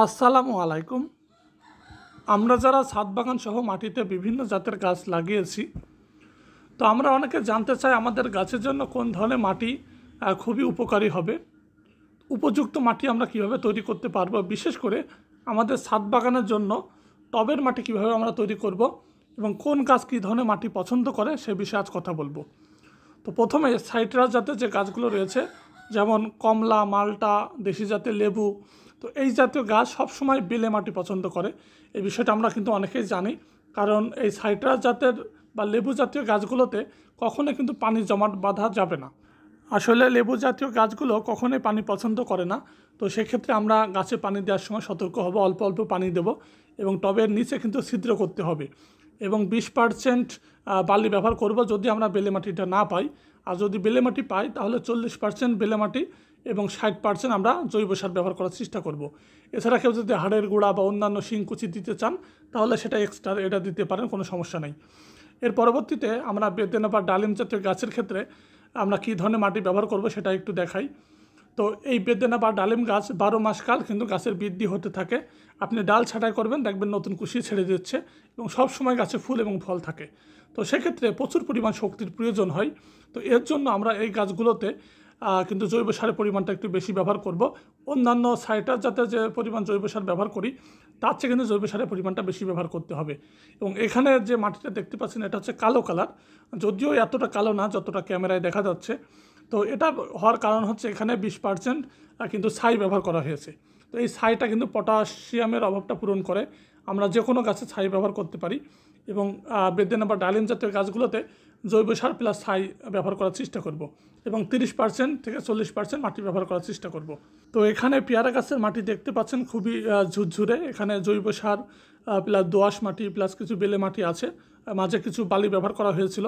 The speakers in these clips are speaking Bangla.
আসসালামু আলাইকুম আমরা যারা ছাদ বাগান সহ মাটিতে বিভিন্ন জাতের গাছ লাগিয়েছি তো আমরা অনেকে জানতে চাই আমাদের গাছের জন্য কোন ধরনের মাটি খুবই উপকারী হবে উপযুক্ত মাটি আমরা কিভাবে তৈরি করতে পারবো বিশেষ করে আমাদের ছাদ বাগানের জন্য টবের মাটি কিভাবে আমরা তৈরি করব এবং কোন গাছ কী ধরনের মাটি পছন্দ করে সে বিষয়ে আজ কথা বলবো তো প্রথমে সাইট্রাস জাতের যে গাছগুলো রয়েছে যেমন কমলা মালটা দেশি জাতের লেবু তো এই জাতীয় গাছ সবসময় বিলে মাটি পছন্দ করে এই বিষয়টা আমরা কিন্তু অনেকেই জানি কারণ এই সাইট্রাস জাতের বা লেবু জাতীয় গাছগুলোতে কখনোই কিন্তু পানি জমাট বাঁধা যাবে না আসলে লেবু জাতীয় গাছগুলো কখনোই পানি পছন্দ করে না তো সেক্ষেত্রে আমরা গাছে পানি দেওয়ার সময় সতর্ক হব অল্প অল্প পানি দেব এবং টবের নিচে কিন্তু ছিদ্র করতে হবে এবং বিশ পার্সেন্ট বালি ব্যবহার করব যদি আমরা বেলে মাটিটা না পাই আর যদি বেলে মাটি পাই তাহলে চল্লিশ পার্সেন্ট বেলে মাটি এবং ষাট পার্সেন্ট আমরা জৈব সার ব্যবহার করার চেষ্টা করব। এছাড়া কেউ যদি হাড়ের গুঁড়া বা অন্যান্য শিংকুচি দিতে চান তাহলে সেটা এক্সট্রা এটা দিতে পারেন কোনো সমস্যা নেই এর পরবর্তীতে আমরা বেদেনা বা ডালিম জাতীয় গাছের ক্ষেত্রে আমরা কী ধরনের মাটি ব্যবহার করব সেটা একটু দেখাই তো এই বেদেনা বা ডালিম গাছ বারো মাস কাল কিন্তু গাছের বৃদ্ধি হতে থাকে আপনি ডাল ছাঁটাই করবেন দেখবেন নতুন কুশি ছেড়ে দিচ্ছে এবং সব সময় গাছে ফুল এবং ফল থাকে তো সেক্ষেত্রে প্রচুর পরিমাণ শক্তির প্রয়োজন হয় তো এর জন্য আমরা এই গাছগুলোতে কিন্তু জৈব সারের পরিমাণটা একটু বেশি ব্যবহার করব অন্যান্য সাইটার যাতে যে পরিমাণ জৈব সার ব্যবহার করি তার চেয়ে কিন্তু জৈব সারের পরিমাণটা বেশি ব্যবহার করতে হবে এবং এখানে যে মাটিটা দেখতে পাচ্ছেন এটা হচ্ছে কালো কালার যদিও এতটা কালো না যতটা ক্যামেরায় দেখা যাচ্ছে তো এটা হওয়ার কারণ হচ্ছে এখানে বিশ পার্সেন্ট কিন্তু ছাই ব্যবহার করা হয়েছে তো এই ছাইটা কিন্তু পটাশিয়ামের অভাবটা পূরণ করে আমরা যে কোনো গাছে ছাই ব্যবহার করতে পারি বৃদ্ধি নাম্বার ডালিম জাতীয় গাছগুলোতে জৈব সার প্লাস ছাই ব্যবহার করার চেষ্টা করব। এবং তিরিশ পার্সেন্ট থেকে চল্লিশ পার্সেন্ট মাটি ব্যবহার করার চেষ্টা করব। তো এখানে পেয়ারা গাছের মাটি দেখতে পাচ্ছেন খুবই ঝুরঝুরে এখানে জৈব সার প্লাস দোয়াশ মাটি প্লাস কিছু বেলে মাটি আছে মাঝে কিছু বালি ব্যবহার করা হয়েছিল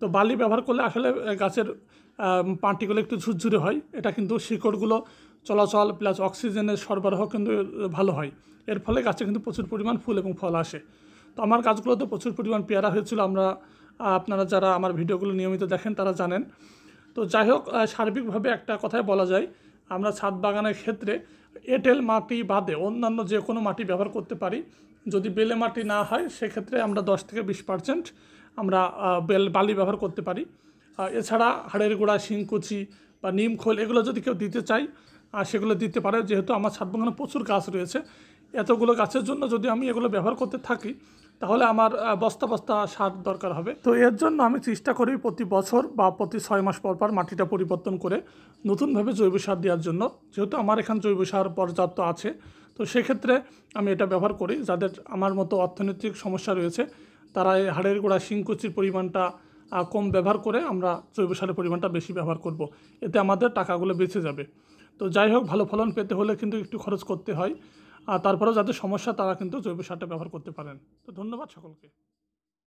তো বালি ব্যবহার করলে আসলে গাছের মাটিগুলো একটু ঝুরঝুরে হয় এটা কিন্তু শিকড়গুলো চলাচল প্লাস অক্সিজেনের সরবরাহ কিন্তু ভালো হয় এর ফলে গাছে কিন্তু প্রচুর পরিমাণ ফুল এবং ফল আসে তো আমার তো প্রচুর পরিমাণ পেয়ারা হয়েছিল আমরা আপনারা যারা আমার ভিডিওগুলো নিয়মিত দেখেন তারা জানেন তো যাই হোক সার্বিকভাবে একটা কথাই বলা যায় আমরা ছাদ বাগানের ক্ষেত্রে এঁটেল মাটি বাদে অন্যান্য যে কোনো মাটি ব্যবহার করতে পারি যদি বেলে মাটি না হয় সেক্ষেত্রে আমরা দশ থেকে বিশ পার্সেন্ট আমরা বেল বালি ব্যবহার করতে পারি এছাড়া হাড়ের গোড়া শিংকুচি বা নিম খোল এগুলো যদি কেউ দিতে চাই সেগুলো দিতে পারে যেহেতু আমার ছাদ বাগানে প্রচুর গাছ রয়েছে এতগুলো গাছের জন্য যদি আমি এগুলো ব্যবহার করতে থাকি তাহলে আমার বস্তা বস্তা সার দরকার হবে তো এর জন্য আমি চেষ্টা করি প্রতি বছর বা প্রতি ছয় মাস পর পর মাটিটা পরিবর্তন করে নতুনভাবে জৈব সার দেওয়ার জন্য যেহেতু আমার এখানে জৈব সার পর্যাপ্ত আছে তো সেক্ষেত্রে আমি এটা ব্যবহার করি যাদের আমার মতো অর্থনৈতিক সমস্যা রয়েছে তারা এই হাড়ের গোড়া শিংকুচির পরিমাণটা কম ব্যবহার করে আমরা জৈব সারের পরিমাণটা বেশি ব্যবহার করব। এতে আমাদের টাকাগুলো বেঁচে যাবে তো যাই হোক ভালো ফলন পেতে হলে কিন্তু একটু খরচ করতে হয় আর তারপরেও যাদের সমস্যা তারা কিন্তু জৈব সারটা ব্যবহার করতে পারেন তো ধন্যবাদ সকলকে